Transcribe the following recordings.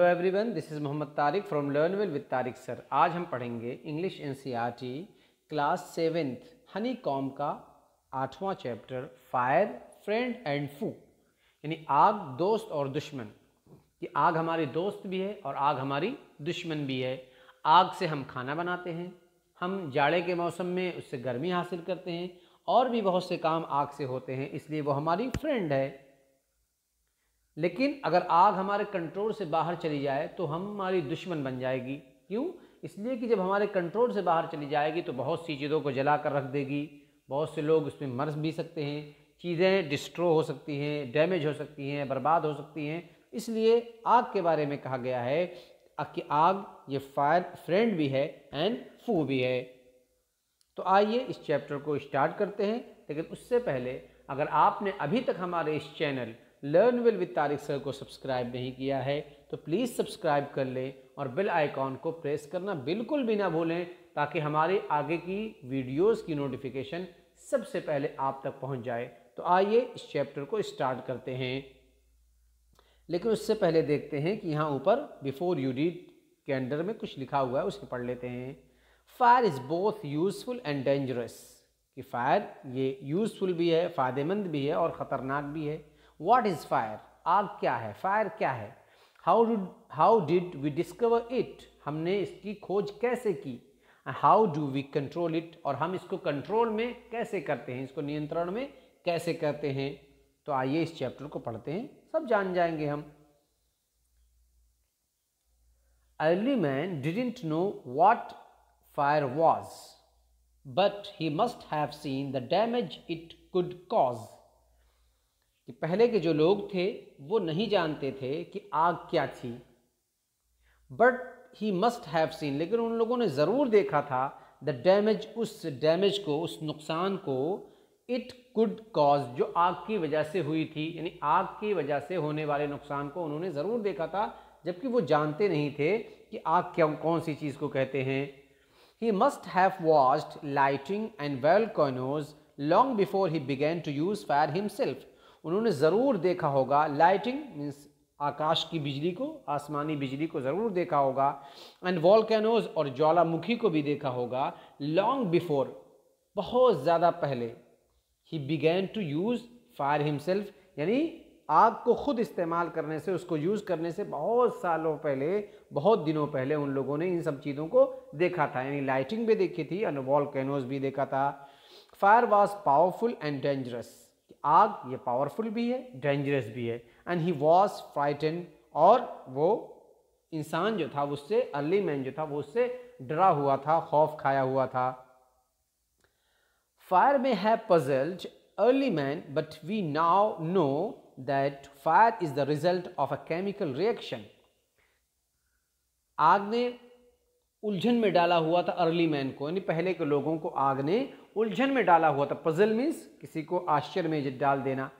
Hello everyone this is Mohammad Tariq from will with Tariq sir आज हम पढ़ेंगे English NCERT class seventh honeycomb का आठवां चैप्टर फायर फ्रेंड एंड फू यानी आग दोस्त और दुश्मन कि आग हमारी दोस्त भी है और आग हमारी दुश्मन भी है आग से हम खाना बनाते हैं हम जाड़े के मौसम में उससे गर्मी हासिल करते हैं और भी बहुत से काम आग से होते हैं इसलिए वो हमारी फ्रेंड है लेकिन अगर आग हमारे कंट्रोल से बाहर चली जाए तो हमारी दुश्मन बन जाएगी क्यों इसलिए कि जब हमारे कंट्रोल से बाहर चली जाएगी तो बहुत सी चीज़ों को जला कर रख देगी बहुत से लोग उसमें मर भी सकते हैं चीज़ें डिस्ट्रो हो सकती हैं डैमेज हो सकती हैं बर्बाद हो सकती हैं इसलिए आग के बारे में कहा गया है कि आग ये फायर फ्रेंड भी है एंड फू भी है तो आइए इस चैप्टर को स्टार्ट करते हैं लेकिन उससे पहले अगर आपने अभी तक हमारे इस channel learn will with Tariq sir को सब्सक्राइब नहीं किया है तो प्लीज़ सब्सक्राइब कर लें और बेल आइकॉन को प्रेस करना बिल्कुल भी ना भूलें ताकि हमारे आगे की वीडियोस की नोटिफिकेशन सबसे पहले आप तक पहुंच जाए तो आइए इस चैप्टर को स्टार्ट करते हैं लेकिन उससे पहले देखते हैं कि यहाँ ऊपर बिफोर यू रीड के अंडर में कुछ लिखा हुआ है उसे पढ़ लेते हैं fire is both useful and dangerous कि फायर ये यूज़फुल भी है फ़ायदेमंद भी है और ख़तरनाक भी है वॉट इज फायर आग क्या है फायर क्या है how do how did we discover it हमने इसकी खोज कैसे की how do we control it और हम इसको कंट्रोल में कैसे करते हैं इसको नियंत्रण में कैसे करते हैं तो आइए इस चैप्टर को पढ़ते हैं सब जान जाएंगे हम early man didn't know what fire was but he must have seen the damage it could cause कि पहले के जो लोग थे वो नहीं जानते थे कि आग क्या थी but he must have seen लेकिन उन लोगों ने ज़रूर देखा था द डैमेज उस डैमेज को उस नुकसान को इट कुड कॉज जो आग की वजह से हुई थी यानी आग की वजह से होने वाले नुकसान को उन्होंने ज़रूर देखा था जबकि वो जानते नहीं थे कि आग क्या कौन सी चीज़ को कहते हैं he must have watched lightning and volcanoes long before he began to use fire himself उन्होंने ज़रूर देखा होगा लाइटिंग मीन्स आकाश की बिजली को आसमानी बिजली को ज़रूर देखा होगा एंड वॉलकैनोज और ज्वालामुखी को भी देखा होगा लॉन्ग बिफोर बहुत ज़्यादा पहले he began to use fire himself यानी आग को खुद इस्तेमाल करने से उसको यूज़ करने से बहुत सालों पहले बहुत दिनों पहले उन लोगों ने इन सब चीज़ों को देखा था यानी लाइटिंग भी देखी थी एंड कैनोज भी देखा था fire was powerful and dangerous आग ये पावरफुल भी है डेंजरस भी है एंड ही वॉज फ्राइटन और वो इंसान जो था उससे अर्ली मैन जो था वो उससे डरा हुआ था खौफ खाया हुआ था फायर में है puzzled early man but we now know that fire is the result of a chemical reaction आग ने उलझन में डाला हुआ था अर्ली मैन को यानी पहले के लोगों को आग ने उलझन में डाला हुआ था पजल मीन्स किसी को आश्चर्य में डाल देना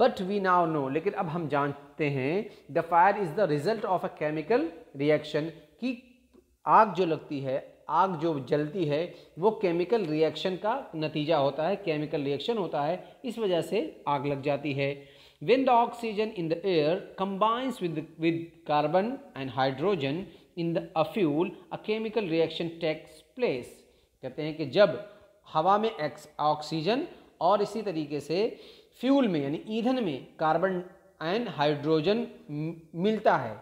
बट वी नाउ नो लेकिन अब हम जानते हैं the fire is the result of a chemical reaction कि आग जो लगती है आग जो जलती है वो केमिकल रिएक्शन का नतीजा होता है केमिकल रिएक्शन होता है इस वजह से आग लग जाती है when the oxygen in the air combines with with carbon and hydrogen in the a a fuel a chemical reaction कहते हैं कि जब हवा में ऑक्सीजन और इसी तरीके से फ्यूल में यानी ईंधन में कार्बन एंड हाइड्रोजन मिलता है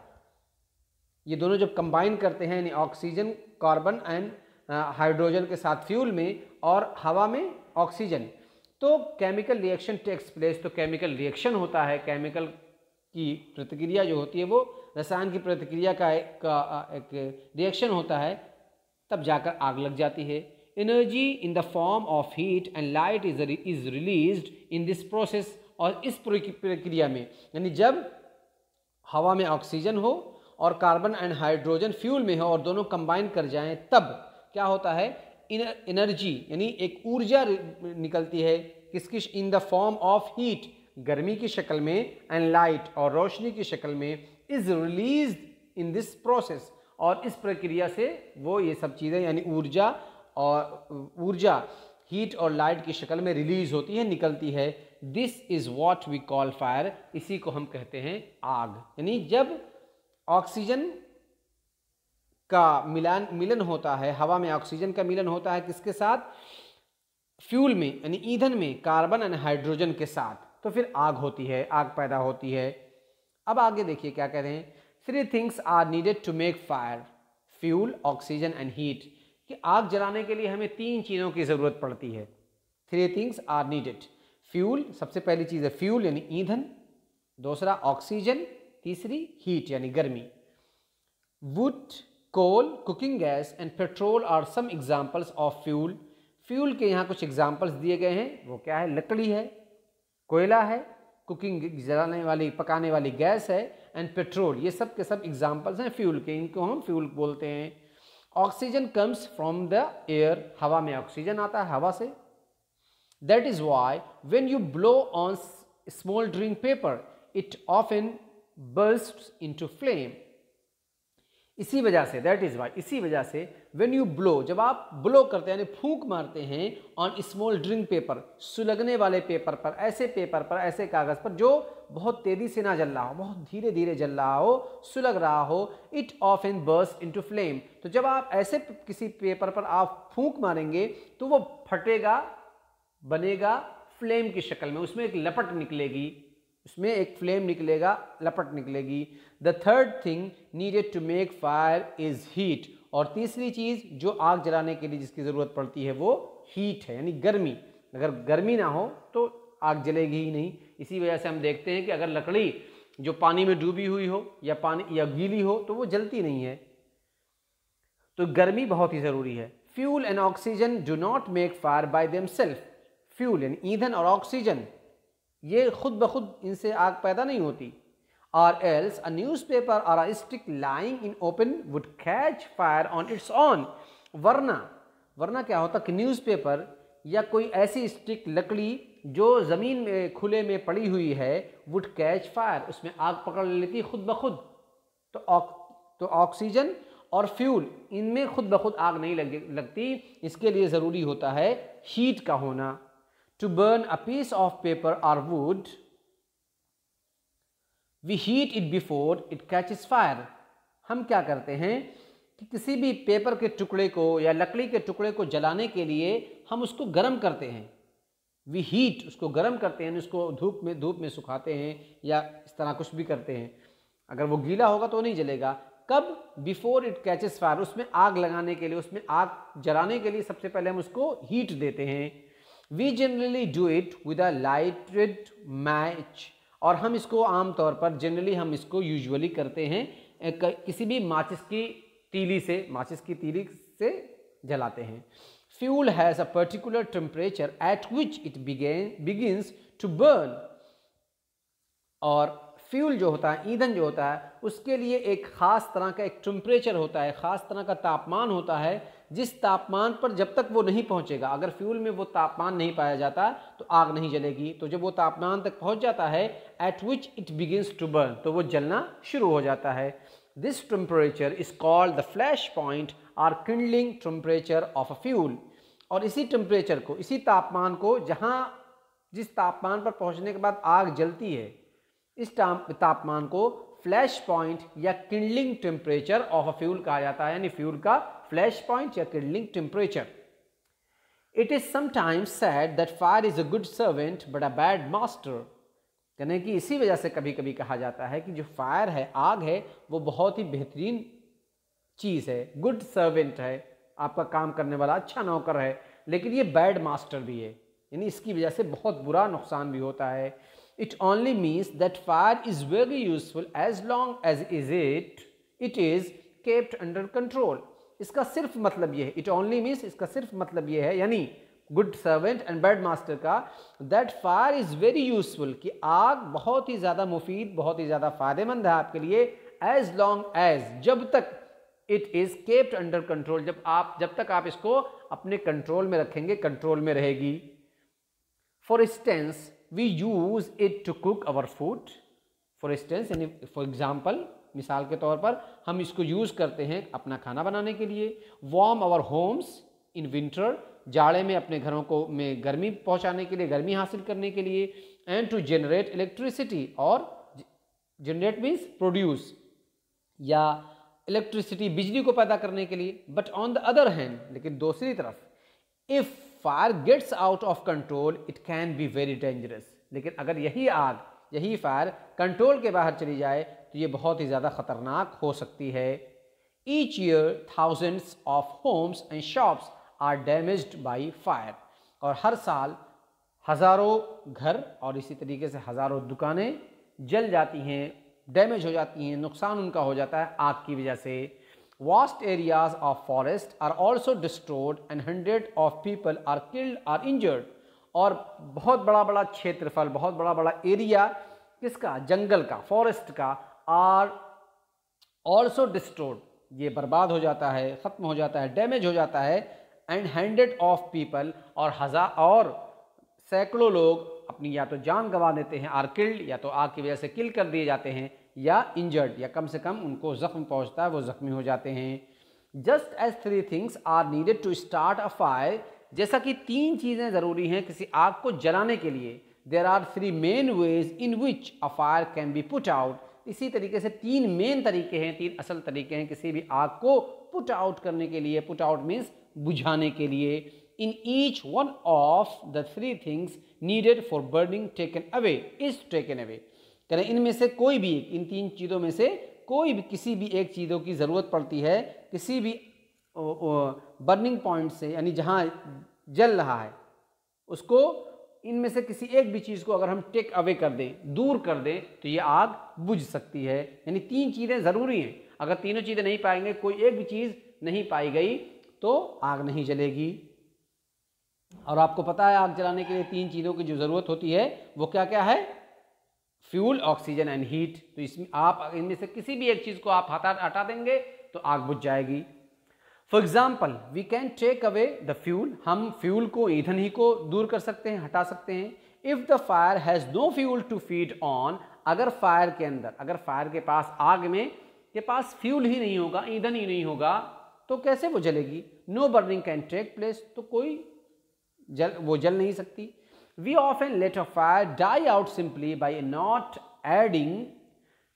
ये दोनों जब कंबाइन करते हैं यानी ऑक्सीजन कार्बन एंड हाइड्रोजन के साथ फ्यूल में और हवा में ऑक्सीजन तो केमिकल रिएक्शन टेक्स प्लेस तो केमिकल रिएक्शन होता है केमिकल की प्रतिक्रिया जो होती है वो रसायन की प्रतिक्रिया का एक, का एक रिएक्शन होता है तब जाकर आग लग जाती है energy in the form of heat and light is is released in this process और इस प्रक्रिया में यानी जब हवा में ऑक्सीजन हो और कार्बन एंड हाइड्रोजन फ्यूल में हो और दोनों कंबाइन कर जाएं तब क्या होता है एनर्जी यानी एक ऊर्जा निकलती है किसकी in the form of heat गर्मी की शक्ल में एंड लाइट और रोशनी की शक्ल में is release in this process और इस प्रक्रिया से वो ये सब चीज़ें यानी ऊर्जा और ऊर्जा हीट और लाइट की शक्ल में रिलीज होती है निकलती है this is what we call fire इसी को हम कहते हैं आग यानी जब ऑक्सीजन का मिलान मिलन होता है हवा में ऑक्सीजन का मिलन होता है किसके साथ फ्यूल में यानी ईंधन में कार्बन एंड हाइड्रोजन के साथ तो फिर आग होती है आग पैदा होती है अब आगे देखिए क्या कह रहे हैं three things are needed to make fire fuel oxygen and heat कि आग जलाने के लिए हमें तीन चीज़ों की ज़रूरत पड़ती है three things are needed fuel सबसे पहली चीज़ है फ्यूल यानी ईंधन दूसरा ऑक्सीजन तीसरी हीट यानी गर्मी wood coal cooking gas and petrol are some examples of fuel fuel के यहाँ कुछ एग्जांपल्स दिए गए हैं वो क्या है लकड़ी है कोयला है कुकिंग जलाने वाली पकाने वाली गैस है एंड पेट्रोल ये सब के सब एग्जांपल्स हैं फ्यूल के इनको हम फ्यूल बोलते हैं oxygen comes from the air हवा में oxygen आता है हवा से that is why when you blow on smoldering paper it often bursts into flame इसी वजह से दैट इज़ वाई इसी वजह से व्हेन यू ब्लो जब आप ब्लो करते हैं यानी फूंक मारते हैं ऑन स्मॉल ड्रिंक पेपर सुलगने वाले पेपर पर ऐसे पेपर पर ऐसे कागज़ पर जो बहुत तेज़ी से ना जल रहा हो बहुत धीरे धीरे जल रहा हो सुलग रहा हो it often bursts into flame तो जब आप ऐसे किसी पेपर पर आप फूंक मारेंगे तो वो फटेगा बनेगा फ्लेम की शक्ल में उसमें एक लपट निकलेगी उसमें एक फ्लेम निकलेगा लपट निकलेगी the third thing needed to make fire is heat और तीसरी चीज़ जो आग जलाने के लिए जिसकी ज़रूरत पड़ती है वो हीट है यानी गर्मी अगर गर्मी ना हो तो आग जलेगी ही नहीं इसी वजह से हम देखते हैं कि अगर लकड़ी जो पानी में डूबी हुई हो या पानी या गीली हो तो वो जलती नहीं है तो गर्मी बहुत ही ज़रूरी है fuel and oxygen do not make fire by themselves fuel यानी ईंधन और ऑक्सीजन ये खुद ब खुद इनसे आग पैदा नहीं होती else a newspaper or a stick lying in open would catch fire on its own वरना वरना क्या होता कि न्यूज़पेपर या कोई ऐसी स्टिक लकड़ी जो ज़मीन में खुले में पड़ी हुई है वुड कैच फायर उसमें आग पकड़ लेती खुद ब खुद तो ऑक तो ऑक्सीजन और फ्यूल इनमें खुद ब खुद आग नहीं लग, लगती इसके लिए ज़रूरी होता है हीट का होना to burn a piece of paper or wood, we heat it before it catches fire. हम क्या करते हैं कि किसी भी पेपर के टुकड़े को या लकड़ी के टुकड़े को जलाने के लिए हम उसको गर्म करते हैं वी हीट उसको गर्म करते हैं उसको धूप में धूप में सुखाते हैं या इस तरह कुछ भी करते हैं अगर वो गीला होगा तो नहीं जलेगा कब बिफोर इट कैचेस फायर उसमें आग लगाने के लिए उसमें आग जलाने के लिए सबसे पहले हम उसको हीट देते हैं we generally do it with a lighted match और हम इसको आमतौर पर जनरली हम इसको यूजुअली करते हैं किसी भी माचिस की तीली से माचिस की तीली से जलाते हैं fuel has a particular temperature at which it begin, begins to burn और फ्यूल जो होता है ईंधन जो होता है उसके लिए एक ख़ास तरह का एक टम्परेचर होता है ख़ास तरह का तापमान होता है जिस तापमान पर जब तक वो नहीं पहुंचेगा अगर फ्यूल में वो तापमान नहीं पाया जाता तो आग नहीं जलेगी तो जब वो तापमान तक पहुंच जाता है at which it begins to burn तो वो जलना शुरू हो जाता है this temperature is called the flash point or kindling temperature of a fuel और इसी टम्परेचर को इसी तापमान को जहाँ जिस तापमान पर पहुँचने के बाद आग जलती है इस तापमान को फ्लैश पॉइंट या kindling temperature of a fuel कहा जाता है यानी फ्यूल का फ्लैश पॉइंट या kindling temperature it is sometimes said that fire is a good servant but a bad master कहने की इसी वजह से कभी कभी कहा जाता है कि जो फायर है आग है वो बहुत ही बेहतरीन चीज़ है गुड सर्वेंट है आपका काम करने वाला अच्छा नौकर है लेकिन ये बैड मास्टर भी है यानी इसकी वजह से बहुत बुरा नुकसान भी होता है it only means that fire is very useful as long as is it it is kept under control इसका सिर्फ मतलब ये है इट ओनली मीन्स इसका सिर्फ मतलब ये है यानी good servant and bad master का that fire is very useful कि आग बहुत ही ज़्यादा मुफीद बहुत ही ज़्यादा फ़ायदेमंद है आपके लिए एज लॉन्ग एज जब तक it is kept under control जब आप जब तक आप इसको अपने कंट्रोल में रखेंगे कंट्रोल में रहेगी for instance we use it to cook our food for instance यानी फॉर एग्ज़ाम्पल मिसाल के तौर पर हम इसको यूज़ करते हैं अपना खाना बनाने के लिए warm our homes in winter जाड़े में अपने घरों को में गर्मी पहुंचाने के लिए गर्मी हासिल करने के लिए एंड टू जनरेट इलेक्ट्रिसिटी और जनरेट मीन्स प्रोड्यूस या इलेक्ट्रिसिटी बिजली को पैदा करने के लिए but on the other hand लेकिन दूसरी तरफ if fire gets out of control it can be very dangerous लेकिन अगर यही आग यही फायर कंट्रोल के बाहर चली जाए तो ये बहुत ही ज़्यादा ख़तरनाक हो सकती है each year thousands of homes and shops are damage by fire और हर साल हज़ारों घर और इसी तरीके से हज़ारों दुकानें जल जाती हैं डैमेज हो जाती हैं नुकसान उनका हो जाता है आग की वजह से Vast areas of forest are also destroyed and hundreds of people are killed or injured. और बहुत बड़ा बड़ा क्षेत्रफल बहुत बड़ा बड़ा एरिया किसका जंगल का फॉरेस्ट का आर ऑल्सो डिस्ट्रोड ये बर्बाद हो जाता है ख़त्म हो जाता है डैमेज हो जाता है एंड हंड्रेड ऑफ पीपल और हज़ार और सैकड़ों लोग अपनी या तो जान गंवा देते हैं आर किल्ड या तो आग की वजह से किल कर दिए जाते हैं या इंजर्ड या कम से कम उनको ज़ख्म पहुंचता है वो ज़ख्मी हो जाते हैं just as three things are needed to start a fire जैसा कि तीन चीज़ें ज़रूरी हैं किसी आग को जलाने के लिए there are three main ways in which a fire can be put out इसी तरीके से तीन मेन तरीके हैं तीन असल तरीके हैं किसी भी आग को पुट आउट करने के लिए पुट आउट मीन्स बुझाने के लिए in each one of the three things needed for burning taken away is taken away कह रहे इनमें से कोई भी एक इन तीन चीज़ों में से कोई भी किसी भी एक चीज़ों की ज़रूरत पड़ती है किसी भी ओ, ओ, बर्निंग पॉइंट से यानी जहाँ जल रहा है उसको इनमें से किसी एक भी चीज़ को अगर हम टेक अवे कर दें दूर कर दें तो ये आग बुझ सकती है यानी तीन चीज़ें ज़रूरी हैं अगर तीनों चीज़ें नहीं पाएंगे कोई एक भी चीज़ नहीं पाई गई तो आग नहीं जलेगी और आपको पता है आग जलाने के लिए तीन चीज़ों की जो ज़रूरत होती है वो क्या क्या है फ्यूल ऑक्सीजन एंड हीट तो इसमें आप इनमें से किसी भी एक चीज़ को आप हटा हटा देंगे तो आग बुझ जाएगी for example we can take away the fuel हम फ्यूल को ईंधन ही को दूर कर सकते हैं हटा सकते हैं if the fire has no fuel to feed on अगर फायर के अंदर अगर फायर के पास आग में के पास फ्यूल ही नहीं होगा ईंधन ही नहीं होगा तो कैसे वो जलेगी no burning can take place तो कोई जल वो जल नहीं सकती We often let a fire die out simply by not adding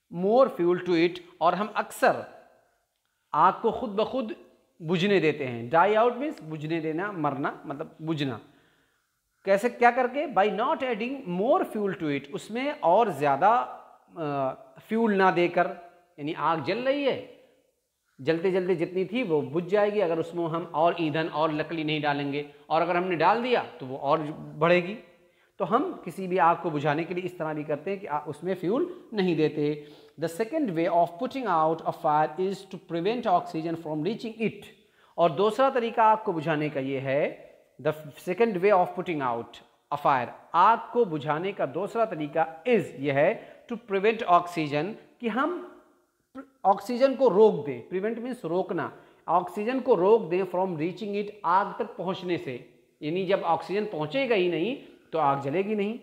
more fuel to it और हम अक्सर आग को खुद ब खुद बुझने देते हैं डाई आउट मीन्स बुझने देना मरना मतलब बुझना कैसे क्या करके by not adding more fuel to it उसमें और ज़्यादा फ्यूल ना देकर यानी आग जल रही है जलते जलते जितनी थी वो बुझ जाएगी अगर उसमें हम और ईंधन और लकड़ी नहीं डालेंगे और अगर हमने डाल दिया तो वो और बढ़ेगी तो हम किसी भी आग को बुझाने के लिए इस तरह भी करते हैं कि उसमें फ्यूल नहीं देते the second way of putting out a fire is to prevent oxygen from reaching it और दूसरा तरीका आग को बुझाने का ये है the second way of putting out a fire आग को बुझाने का दूसरा तरीका इज यह है टू प्रिवेंट ऑक्सीजन कि हम ऑक्सीजन को रोक दें प्रिवेंट मीन्स रोकना ऑक्सीजन को रोक दें फ्रॉम रीचिंग इट आग तक पहुंचने से यानी जब ऑक्सीजन पहुंचेगा ही नहीं तो आग जलेगी नहीं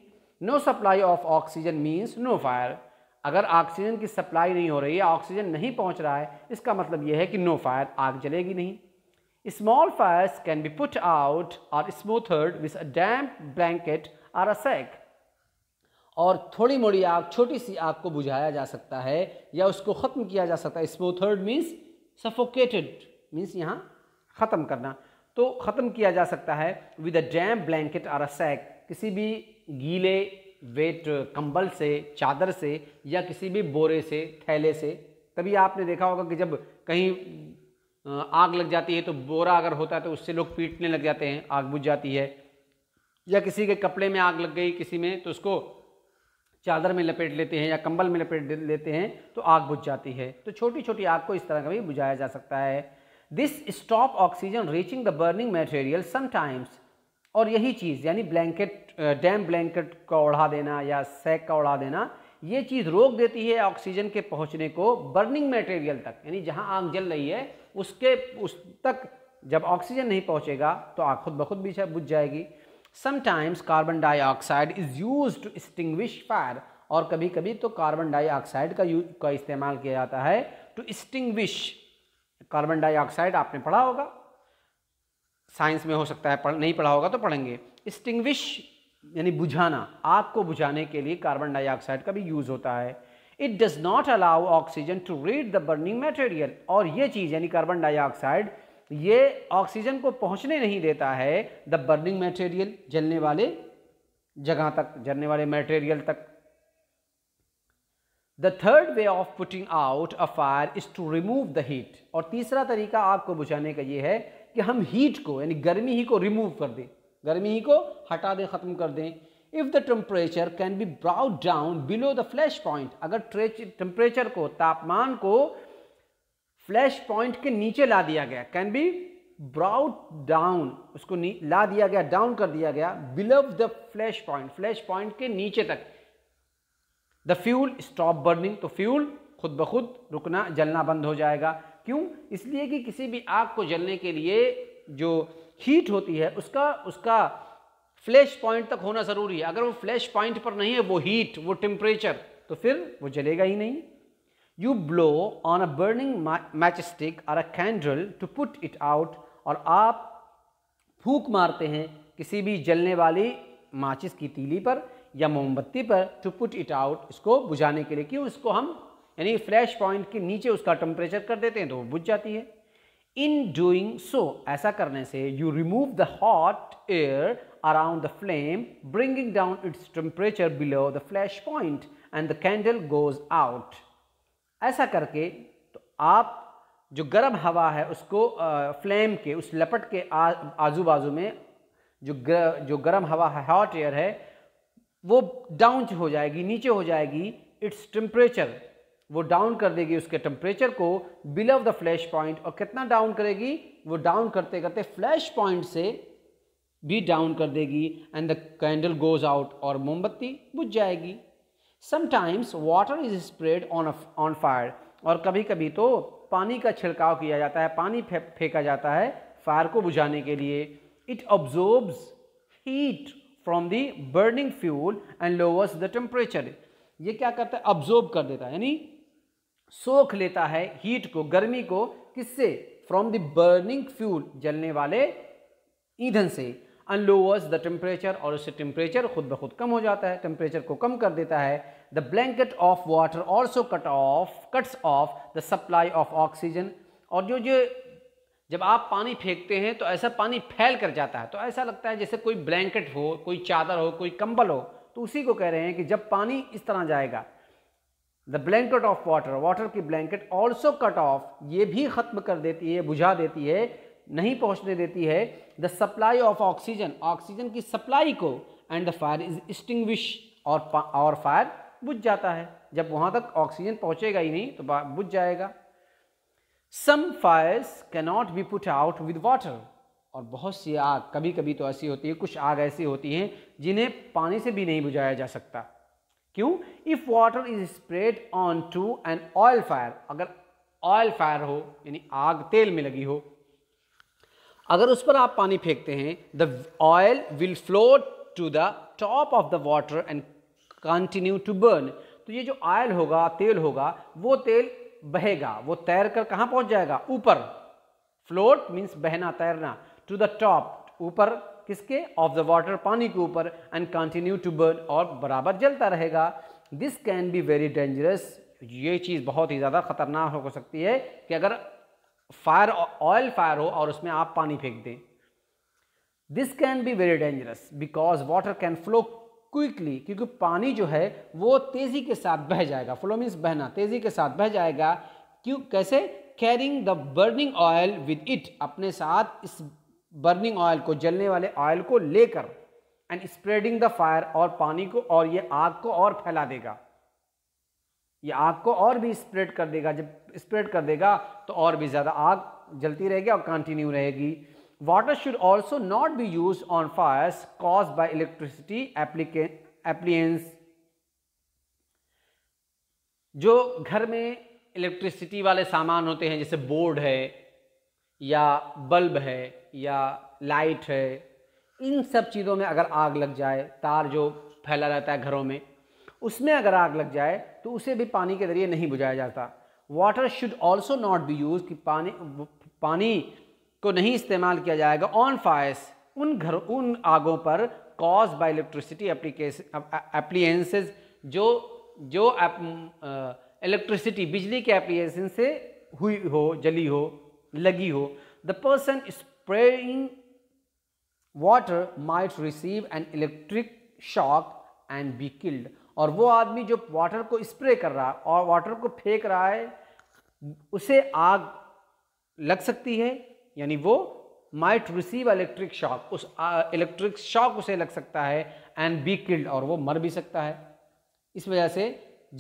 no supply of oxygen means no fire अगर ऑक्सीजन की सप्लाई नहीं हो रही है ऑक्सीजन नहीं पहुंच रहा है इसका मतलब यह है कि नो फायर आग जलेगी नहीं small fires can be put out और smothered with a damp blanket or a sack और थोड़ी मोड़ी आग छोटी सी आग को बुझाया जा सकता है या उसको ख़त्म किया जा सकता है स्मूथर्ड मीन्स सफोकेटेड मीन्स यहाँ ख़त्म करना तो ख़त्म किया जा सकता है with a damp blanket or a sack किसी भी गीले वेट कंबल से चादर से या किसी भी बोरे से थैले से तभी आपने देखा होगा कि जब कहीं आग लग जाती है तो बोरा अगर होता है तो उससे लोग पीटने लग जाते हैं आग बुझ जाती है या किसी के कपड़े में आग लग गई किसी में तो उसको चादर में लपेट लेते हैं या कंबल में लपेट लेते हैं तो आग बुझ जाती है तो छोटी छोटी आग को इस तरह का भी बुझाया जा सकता है this stop oxygen reaching the burning material sometimes और यही चीज़ यानी ब्लैंकेट डैम ब्लैंकेट का ओढ़ा देना या सैक का ओढ़ा देना ये चीज़ रोक देती है ऑक्सीजन के पहुंचने को बर्निंग मटेरियल तक यानी जहां आग जल रही है उसके उस तक जब ऑक्सीजन नहीं पहुंचेगा तो आग खुद बखुद भी बुझ जाएगी sometimes carbon dioxide is use to extinguish fire और कभी कभी तो कार्बन डाइऑक्साइड का यूज का इस्तेमाल किया जाता है टू स्टिंग्विश कार्बन डाइऑक्साइड आपने पढ़ा होगा साइंस में हो सकता है पढ़ नहीं पढ़ा होगा तो पढ़ेंगे स्टिंग्विश यानी बुझाना आग को बुझाने के लिए कार्बन डाइऑक्साइड का भी यूज़ होता है it does not allow oxygen to reach the burning material और ये चीज़ यानी कार्बन डाइऑक्साइड ये ऑक्सीजन को पहुंचने नहीं देता है द बर्निंग मटेरियल जलने वाले जगह तक जलने वाले मटेरियल तक the third way of putting out a fire is to remove the heat और तीसरा तरीका आग को बुझाने का ये है कि हम हीट को यानी गर्मी ही को रिमूव कर दें गर्मी ही को हटा दें ख़त्म कर दें if the temperature can be brought down below the flash point अगर टेम्परेचर को तापमान को फ्लैश पॉइंट के नीचे ला दिया गया कैन बी ब्राउड डाउन उसको ला दिया गया डाउन कर दिया गया below the flash point flash point के नीचे तक द फ्यूल स्टॉप बर्निंग तो फ्यूल खुद ब खुद रुकना जलना बंद हो जाएगा क्यों इसलिए कि किसी भी आग को जलने के लिए जो हीट होती है उसका उसका फ्लैश पॉइंट तक होना ज़रूरी है अगर वो फ्लैश पॉइंट पर नहीं है वो हीट वो टेम्परेचर तो फिर वो जलेगा ही नहीं you blow on a burning matchstick और a candle to put it out और आप फूक मारते हैं किसी भी जलने वाली माचिस की तीली पर या मोमबत्ती पर टू पुट इट आउट इसको बुझाने के लिए क्यों इसको हम यानी फ्लैश पॉइंट के नीचे उसका टेम्परेचर कर देते हैं तो वो बुझ जाती है इन डूइंग सो ऐसा करने से you remove the hot air around the flame bringing down its temperature below the flash point and the candle goes out ऐसा करके तो आप जो गर्म हवा है उसको फ्लेम के उस लपट के आजू बाजू में जो गर, जो गर्म हवा है हॉट एयर है वो डाउन हो जाएगी नीचे हो जाएगी इट्स टेम्परेचर वो डाउन कर देगी उसके टेम्परेचर को बिलव द फ्लैश पॉइंट और कितना डाउन करेगी वो डाउन करते करते फ्लैश पॉइंट से भी डाउन कर देगी and the candle goes out और मोमबत्ती बुझ जाएगी sometimes water is spread on on fire और कभी कभी तो पानी का छिड़काव किया जाता है पानी फेंका जाता है फायर को बुझाने के लिए it absorbs heat from the burning fuel and lowers the temperature ये क्या करता है ऑब्जॉर्ब कर देता है यानी सोख लेता है हीट को गर्मी को किससे फ्रॉम द बर्निंग फ्यूल जलने वाले ईंधन से अन लोअर्स द टेम्परेचर और उससे टेम्परेचर खुद ब खुद कम हो जाता है टेम्परेचर को कम कर देता है the blanket of water also cut off cuts off the supply of oxygen और जो जो जब आप पानी फेंकते हैं तो ऐसा पानी फैल कर जाता है तो ऐसा लगता है जैसे कोई ब्लैंकेट हो कोई चादर हो कोई कंबल हो तो उसी को कह रहे हैं कि जब पानी इस तरह जाएगा the blanket of water water की ब्लैंकेट ऑल्सो कट ऑफ ये भी ख़त्म कर देती है बुझा देती है नहीं पहुंचने देती है the supply of oxygen oxygen की सप्लाई को and the fire is extinguish और और फायर बुझ जाता है जब वहाँ तक ऑक्सीजन पहुँचेगा ही नहीं तो बुझ जाएगा some fires cannot be put out with water और बहुत सी आग कभी कभी तो ऐसी होती है कुछ आग ऐसी होती हैं जिन्हें पानी से भी नहीं बुझाया जा सकता क्यों if water is spread on to an oil fire अगर ऑयल फायर हो यानी आग तेल में लगी हो अगर उस पर आप पानी फेंकते हैं the oil will float to the top of the water and continue to burn तो ये जो ऑयल होगा तेल होगा वो तेल बहेगा वो तैर कर कहाँ पहुँच जाएगा ऊपर फ्लोट मीन्स बहना तैरना टू द टॉप ऊपर किसके ऑफ द वाटर पानी के ऊपर एंड कंटिन्यू टू बर्न और बराबर जलता रहेगा this can be very dangerous ये चीज़ बहुत ही ज़्यादा खतरनाक हो सकती है कि अगर फायर ऑयल फायर हो और उसमें आप पानी फेंक दें this can be very dangerous because water can flow quickly क्योंकि पानी जो है वो तेज़ी के साथ बह जाएगा फ्लो मीन्स बहना तेज़ी के साथ बह जाएगा क्यों कैसे carrying the burning oil with it अपने साथ इस बर्निंग ऑयल को जलने वाले ऑयल को लेकर एंड स्प्रेडिंग द फायर और पानी को और ये आग को और फैला देगा ये आग को और भी स्प्रेड कर देगा जब स्प्रेड कर देगा तो और भी ज़्यादा आग जलती रहेगी और कंटिन्यू रहेगी water should also not be use on fires cause by electricity appliances जो घर में इलेक्ट्रिसिटी वाले सामान होते हैं जैसे बोर्ड है या बल्ब है या लाइट है इन सब चीज़ों में अगर आग लग जाए तार जो फैला रहता है घरों में उसमें अगर आग लग जाए तो उसे भी पानी के ज़रिए नहीं बुझाया जाता water should also not be use कि पानी पानी को नहीं इस्तेमाल किया जाएगा ऑन फायर्स उन घर उन आगों पर कॉज बाय इलेक्ट्रिसिटी एप्लीकेस जो जो इलेक्ट्रिसिटी बिजली के एप्लीकेशन से हुई हो जली हो लगी हो the person spraying water might receive an electric shock and be killed और वो आदमी जो वाटर को स्प्रे कर रहा है और वाटर को फेंक रहा है उसे आग लग सकती है यानी वो माइट रिसीव इलेक्ट्रिक शॉक उस इलेक्ट्रिक शॉक उसे लग सकता है एंड बी किल्ड और वो मर भी सकता है इस वजह से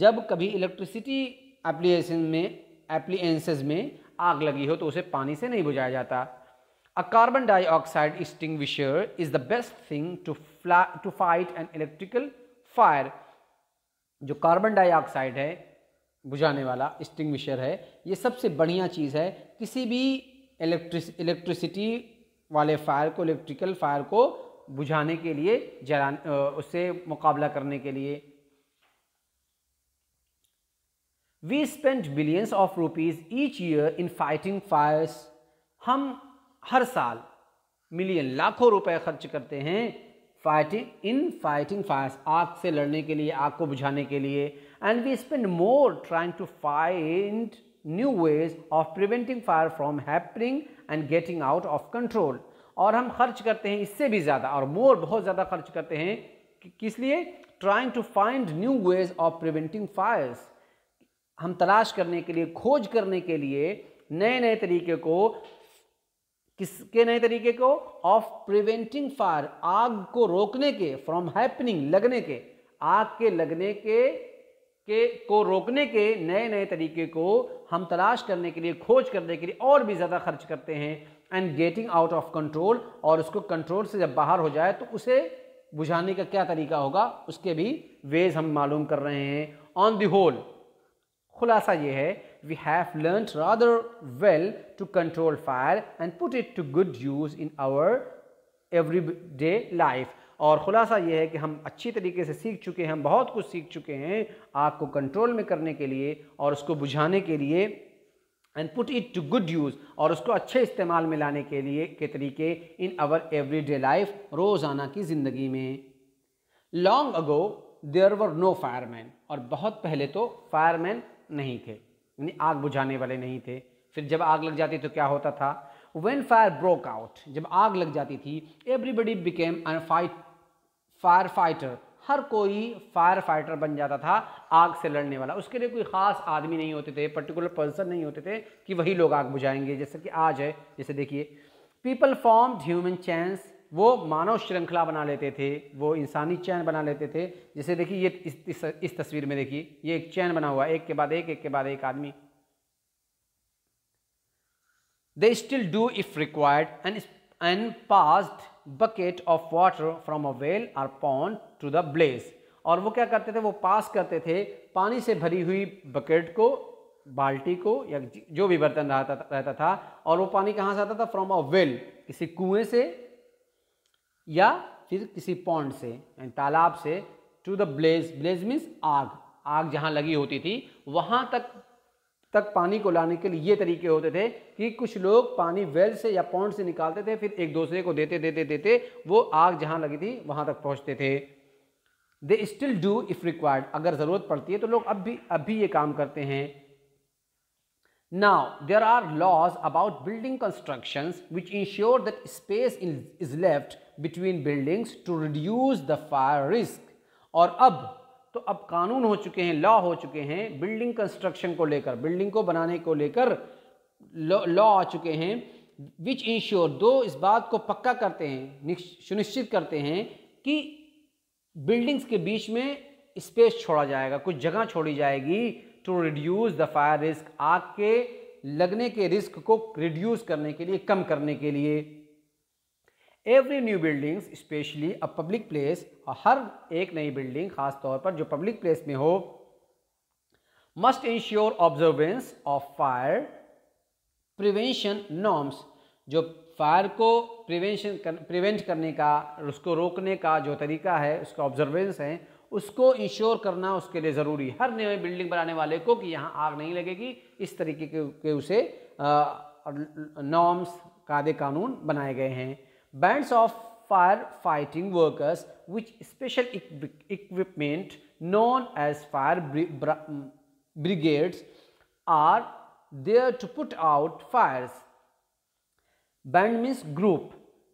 जब कभी इलेक्ट्रिसिटी एप्लीकेशन में एप्लीएंसेज में आग लगी हो तो उसे पानी से नहीं बुझाया जाता अ कार्बन डाइऑक्साइड विशर is the best thing to फ्ला to fight an electrical fire जो कार्बन डाइऑक्साइड है बुझाने वाला विशर है ये सबसे बढ़िया चीज़ है किसी भी इलेक्ट्रिस इलेक्ट्रिसिटी वाले फायर को इलेक्ट्रिकल फायर को बुझाने के लिए जला उससे मुकाबला करने के लिए we spend billions of rupees each year in fighting fires हम हर साल मिलियन लाखों रुपए खर्च करते हैं फाइटिंग इन फाइटिंग फायर्स आग से लड़ने के लिए आग को बुझाने के लिए and we spend more trying to find new ways of preventing fire from happening and getting out of control और हम खर्च करते हैं इससे भी ज़्यादा और मोर बहुत ज़्यादा खर्च करते हैं किस लिए trying to find new ways of preventing fires हम तलाश करने के लिए खोज करने के लिए नए नए तरीके को किसके नए तरीके को ऑफ प्रिवेंटिंग फायर आग को रोकने के फ्रॉम हैपनिंग लगने के आग के लगने के के को रोकने के नए नए तरीके को हम तलाश करने के लिए खोज करने के लिए और भी ज़्यादा खर्च करते हैं and getting out of control और उसको कंट्रोल से जब बाहर हो जाए तो उसे बुझाने का क्या तरीका होगा उसके भी वेज हम मालूम कर रहे हैं ऑन द होल खुलासा ये है we have learn rather well to control fire and put it to good use in our every day life और ख़ुलासा ये है कि हम अच्छी तरीके से सीख चुके हैं हम बहुत कुछ सीख चुके हैं आग को कंट्रोल में करने के लिए और उसको बुझाने के लिए and put it to good use और उसको अच्छे इस्तेमाल में लाने के लिए के तरीके in our every day life रोज़ाना की ज़िंदगी में long ago there were no fireman और बहुत पहले तो फायरमैन नहीं थे यानी आग बुझाने वाले नहीं थे फिर जब आग लग जाती तो क्या होता था वेन फायर ब्रोक आउट जब आग लग जाती थी everybody became an fight fire fighter हर कोई फायर फाइटर बन जाता था आग से लड़ने वाला उसके लिए कोई ख़ास आदमी नहीं होते थे पर्टिकुलर पर्सन नहीं होते थे कि वही लोग आग बुझाएंगे जैसे कि आज है जैसे देखिए पीपल फॉर्म ह्यूमन चैंस वो मानव श्रृंखला बना लेते थे वो इंसानी चैन बना लेते थे जैसे देखिए ये इस, इस, इस तस्वीर में देखिए ये एक चैन बना हुआ एक के बाद एक एक के बाद एक आदमी they still do if required and and passed bucket of water from a well or pond to the blaze और वो क्या करते थे वो पास करते थे पानी से भरी हुई बकेट को बाल्टी को या जो भी बर्तन रहता रहता था और वो पानी कहाँ से आता था फ्रॉम अ वेल किसी कुएं से या फिर किसी पॉन्ड से यानी तालाब से to the blaze blaze means आग आग जहाँ लगी होती थी वहाँ तक तक पानी को लाने के लिए ये तरीके होते थे कि कुछ लोग पानी वेल से या पॉन्ड से निकालते थे फिर एक दूसरे को देते देते देते वो आग जहाँ लगी थी वहाँ तक पहुँचते थे they still do if required अगर ज़रूरत पड़ती है तो लोग अब भी अब भी ये काम करते हैं Now, there are laws about building constructions which ensure that space is left between buildings to reduce the fire risk. और अब तो अब कानून हो चुके हैं लॉ हो चुके हैं बिल्डिंग कंस्ट्रक्शन को लेकर बिल्डिंग को बनाने को लेकर लॉ आ चुके हैं विच इंश्योर दो इस बात को पक्का करते हैं सुनिश्चित करते हैं कि बिल्डिंग्स के बीच में स्पेस छोड़ा जाएगा कुछ जगह छोड़ी जाएगी to reduce the fire risk आग के लगने के रिस्क को रिड्यूस करने के लिए कम करने के लिए every new buildings specially a public place और हर एक नई बिल्डिंग खास तौर पर जो पब्लिक प्लेस में हो must ensure observance of fire prevention norms जो फायर को प्रिवेंशन कर, प्रिवेंट करने का उसको रोकने का जो तरीका है उसका ऑब्जर्वेंस है उसको इंश्योर करना उसके लिए ज़रूरी हर नए बिल्डिंग बनाने वाले को कि यहाँ आग नहीं लगेगी इस तरीके के, के उसे नॉर्म्स कायदे कानून बनाए गए हैं bands of fire fighting workers which special equipment known as fire brigades are there to put out fire band means group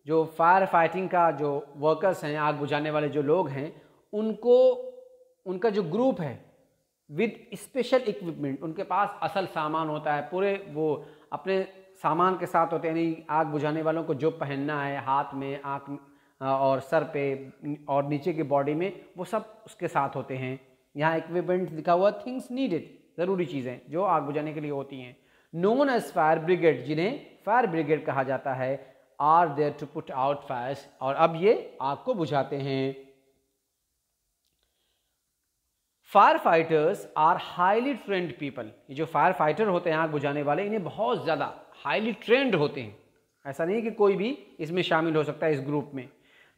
जो फायर फाइटिंग का जो वर्कर्स हैं आग बुझाने वाले जो लोग हैं उनको उनका जो ग्रुप है विद स्पेशल इक्विपमेंट उनके पास असल सामान होता है पूरे वो अपने सामान के साथ होते हैं यानी आग बुझाने वालों को जो पहनना है हाथ में आँख और सर पे और नीचे की बॉडी में वो सब उसके साथ होते हैं यहाँ इक्विपमेंट लिखा हुआ थिंग्स नीडेड ज़रूरी चीज़ें जो आग बुझाने के लिए होती हैं नोन एज फायर ब्रिगेड जिन्हें फायर ब्रिगेड कहा जाता है are there to put out fires और अब ये आग को बुझाते हैं fire fighters are highly trained people ये जो फायर फाइटर होते हैं आग बुझाने वाले इन्हें बहुत ज़्यादा हाईली ट्रेंड होते हैं ऐसा नहीं कि कोई भी इसमें शामिल हो सकता है इस ग्रुप में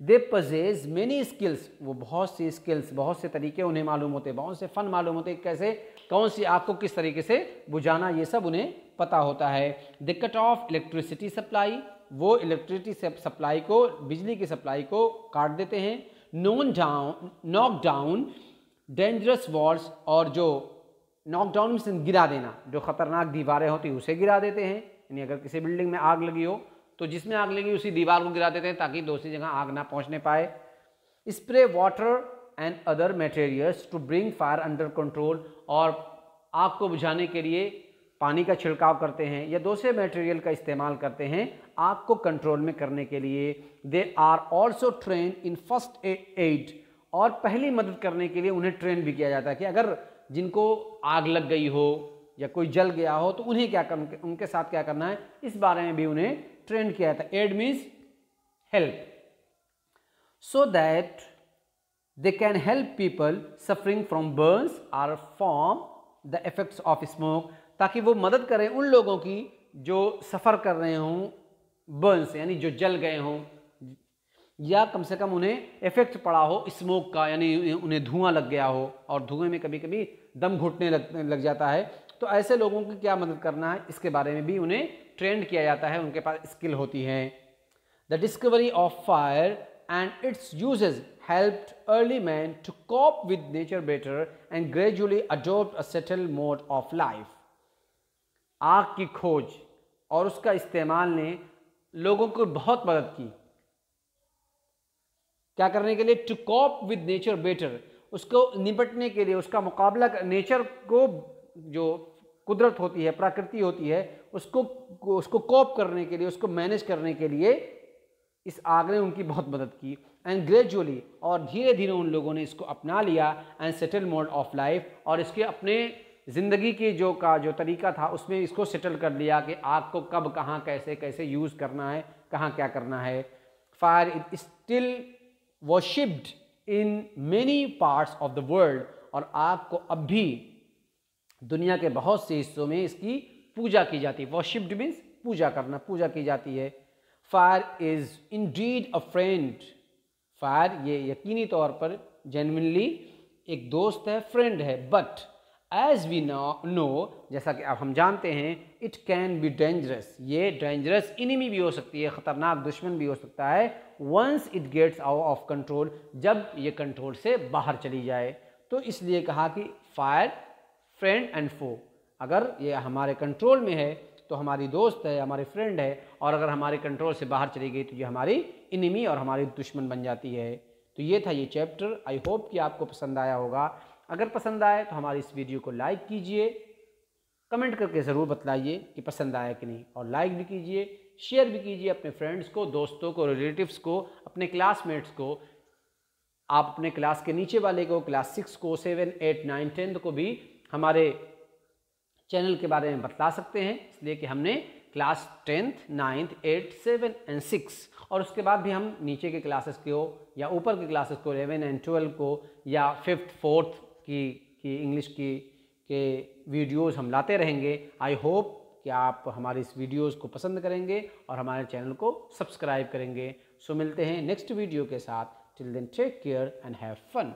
दे पजेज मैनी स्किल्स वो बहुत सी स्किल्स बहुत से तरीके उन्हें मालूम होते हैं बहुत से फ़न मालूम होते हैं कैसे कौन सी आग को किस तरीके से बुझाना ये सब उन्हें पता होता है the cut off electricity supply वो इलेक्ट्रिसिटी सप्लाई को बिजली की सप्लाई को काट देते हैं known down knock down dangerous walls और जो नॉकडाउन में गिरा देना जो ख़तरनाक दीवारें होती हैं उसे गिरा देते हैं यानी अगर किसी बिल्डिंग में आग लगी हो तो जिसमें आग लगी उसी दीवार को गिरा देते हैं ताकि दूसरी जगह आग ना पहुंचने पाए spray water and other materials to bring fire under control और आग को बुझाने के लिए पानी का छिड़काव करते हैं या दूसरे मटेरियल का इस्तेमाल करते हैं आग को कंट्रोल में करने के लिए they are also train in first aid और पहली मदद करने के लिए उन्हें ट्रेन भी किया जाता है कि अगर जिनको आग लग गई हो या कोई जल गया हो तो उन्हें क्या कर उनके, साथ क्या करना है इस बारे में भी उन्हें ट्रेन किया जाता है aid means help so that they can help people suffering from burns or from the effects of smoke ताकि वो मदद करें उन लोगों की जो सफ़र कर रहे हों बर्न्स यानी जो जल गए हों या कम से कम उन्हें इफेक्ट पड़ा हो स्मोक का यानी उन्हें धुआं लग गया हो और धुएं में कभी कभी दम घुटने लग लग जाता है तो ऐसे लोगों की क्या मदद करना है इसके बारे में भी उन्हें ट्रेंड किया जाता है उनके पास स्किल होती है the discovery of fire and its uses help early man to cope with nature better and gradually adopt settle mode of life आग की खोज और उसका इस्तेमाल ने लोगों को बहुत मदद की क्या करने के लिए to cope with nature better उसको निपटने के लिए उसका मुकाबला नेचर को जो कुदरत होती है प्रकृति होती है उसको उसको कॉप करने के लिए उसको मैनेज करने के लिए इस आग ने उनकी बहुत मदद की एंड ग्रेजुअली और धीरे धीरे उन लोगों ने इसको अपना लिया and settle mode of life और इसके अपने ज़िंदगी के जो का जो तरीका था उसमें इसको सेटल कर लिया कि आग को कब कहाँ कैसे कैसे यूज़ करना है कहाँ क्या करना है fire still worshipped in many parts of the world और आपको अब भी दुनिया के बहुत से हिस्सों में इसकी पूजा की जाती है वॉशिप्ड मीन्स पूजा करना पूजा की जाती है fire is indeed a friend fire ये यकीनी तौर पर जेनविनली एक दोस्त है फ्रेंड है but as we know no जैसा कि अब हम जानते हैं इट कैन बी डेंजरस ये डेंजरस इनिमी भी हो सकती है ख़तरनाक दुश्मन भी हो सकता है once it gets out of control जब ये कंट्रोल से बाहर चली जाए तो इसलिए कहा कि फायर फ्रेंड एंड फो अगर ये हमारे कंट्रोल में है तो हमारी दोस्त है हमारी फ्रेंड है और अगर हमारे कंट्रोल से बाहर चली गई तो ये हमारी इनिमी और हमारी दुश्मन बन जाती है तो ये था ये चैप्टर आई होप कि आपको पसंद आया होगा अगर पसंद आए तो हमारी इस वीडियो को लाइक कीजिए कमेंट करके ज़रूर बतलाइए कि पसंद आया कि नहीं और लाइक भी कीजिए शेयर भी कीजिए अपने फ्रेंड्स को दोस्तों को रिलेटिव्स को अपने क्लासमेट्स को आप अपने क्लास के नीचे वाले को क्लास सिक्स को सेवन एट नाइन टेंथ को भी हमारे चैनल के बारे में बता सकते हैं इसलिए कि हमने class tenth ninth eight seven and six और उसके बाद भी हम नीचे के क्लासेस को या ऊपर के क्लासेस को एलेवन एंड ट्वेल्व को या फिफ्थ फोर्थ की की इंग्लिश की के वीडियोस हम लाते रहेंगे आई होप कि आप हमारे इस वीडियोस को पसंद करेंगे और हमारे चैनल को सब्सक्राइब करेंगे सो मिलते हैं नेक्स्ट वीडियो के साथ till then take care and have fun